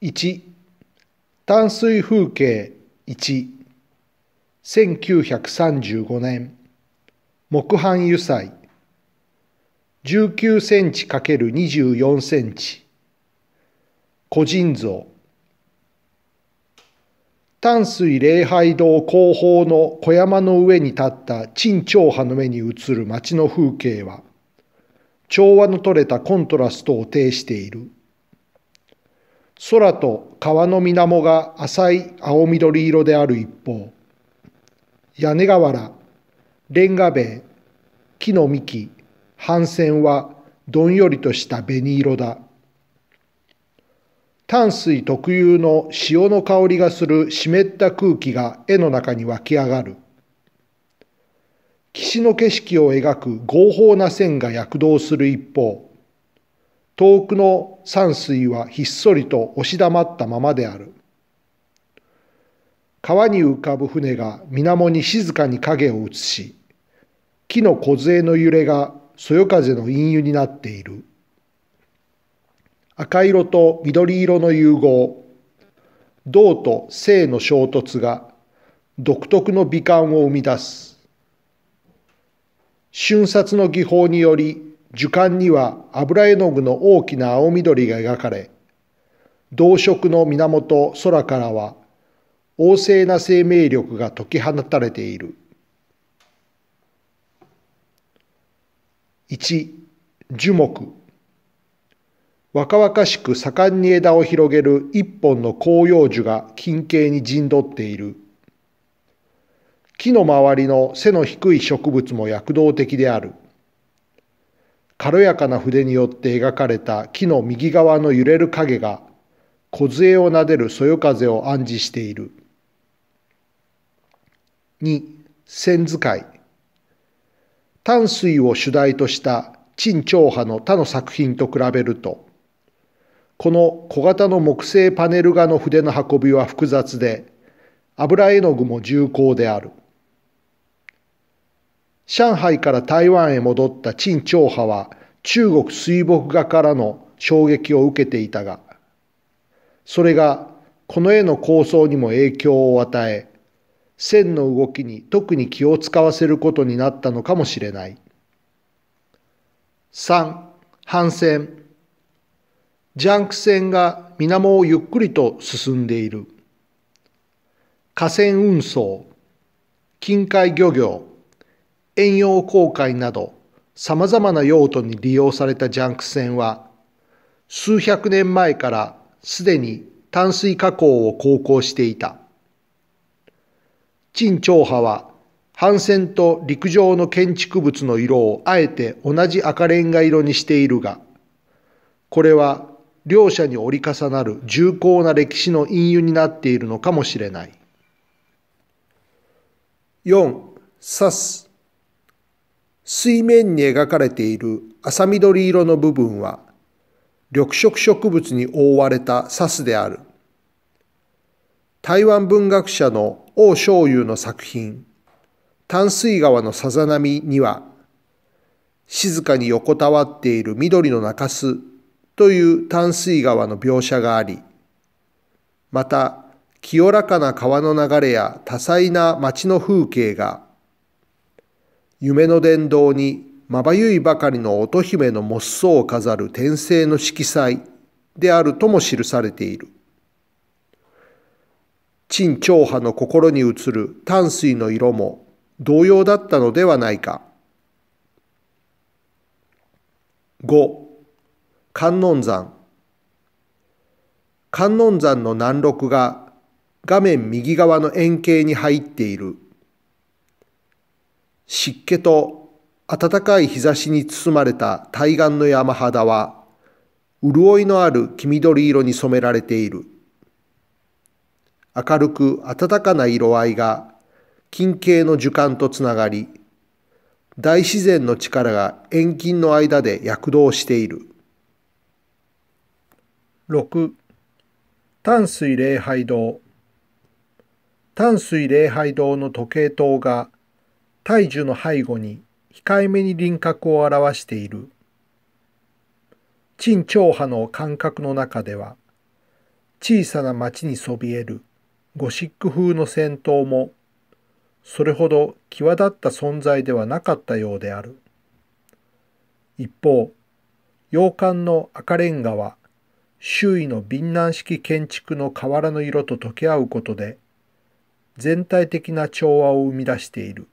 1淡水風景11935年木版油彩19センチ ×24 センチ個人像淡水礼拝堂後方の小山の上に立った陳朝派の目に映る町の風景は調和の取れたコントラストを呈している。空と川の水面が浅い青緑色である一方、屋根瓦、レンガ塀、木の幹、帆船はどんよりとした紅色だ。淡水特有の潮の香りがする湿った空気が絵の中に湧き上がる。岸の景色を描く合法な線が躍動する一方、遠くの山水はひっそりと押し黙ったままである。川に浮かぶ船が水面に静かに影を移し、木の梢の揺れがそよ風の陰湯になっている。赤色と緑色の融合、銅と性の衝突が独特の美観を生み出す。瞬殺の技法により樹幹には油絵の具の大きな青緑が描かれ、動色の源空からは旺盛な生命力が解き放たれている。1. 樹木若々しく盛んに枝を広げる一本の広葉樹が近景に陣取っている。木の周りの背の低い植物も躍動的である。軽やかな筆によって描かれた木の右側の揺れる影が、梢をなでるそよ風を暗示している。2. 線使い。淡水を主題とした陳長派の他の作品と比べると、この小型の木製パネル画の筆の運びは複雑で、油絵の具も重厚である。上海から台湾へ戻った陳長派は中国水墨画からの衝撃を受けていたが、それがこの絵の構想にも影響を与え、線の動きに特に気を使わせることになったのかもしれない。3. 反戦。ジャンク線が水面をゆっくりと進んでいる。河川運送、近海漁業、遠洋航海など、さまざまな用途に利用されたジャンク船は、数百年前からすでに淡水加工を航行していた。陳長派は、帆船と陸上の建築物の色をあえて同じ赤レンガ色にしているが、これは両者に折り重なる重厚な歴史の隠喩になっているのかもしれない。4. サス水面に描かれている浅緑色の部分は緑色植物に覆われたサスである。台湾文学者の王章友の作品、淡水川のさざ波には、静かに横たわっている緑の中州という淡水川の描写があり、また、清らかな川の流れや多彩な町の風景が夢の殿堂にまばゆいばかりの乙姫のもっそを飾る天聖の色彩であるとも記されている。陳長波の心に映る淡水の色も同様だったのではないか。五、観音山観音山の南麓が画面右側の円形に入っている湿気と暖かい日差しに包まれた対岸の山肌は、潤いのある黄緑色に染められている。明るく暖かな色合いが近景の樹幹とつながり、大自然の力が遠近の間で躍動している。6. 淡水礼拝堂淡水礼拝堂の時計塔が大樹の背後に控えめに輪郭を表している。陳長派の感覚の中では、小さな町にそびえるゴシック風の戦闘も、それほど際立った存在ではなかったようである。一方、洋館の赤レンガは、周囲の敏南式建築の瓦の色と溶け合うことで、全体的な調和を生み出している。